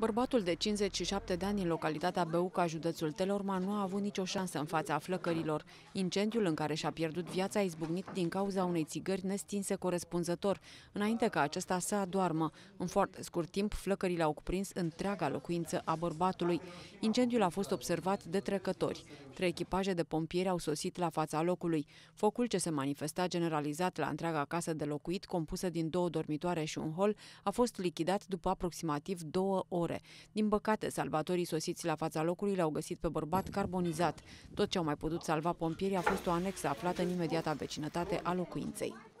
Bărbatul de 57 de ani în localitatea Beuca, județul Telorman, nu a avut nicio șansă în fața flăcărilor. Incendiul în care și-a pierdut viața a izbucnit din cauza unei țigări nestinse corespunzător, înainte ca acesta să adoarmă. În foarte scurt timp, flăcările au cuprins întreaga locuință a bărbatului. Incendiul a fost observat de trecători. Trei echipaje de pompieri au sosit la fața locului. Focul ce se manifesta generalizat la întreaga casă de locuit, compusă din două dormitoare și un hol, a fost lichidat după aproximativ două ore singure. Din păcate, salvatorii sosiți la fața locului l-au găsit pe bărbat carbonizat. Tot ce au mai putut salva pompierii a fost o anexă aflată în imediata vecinătate a locuinței.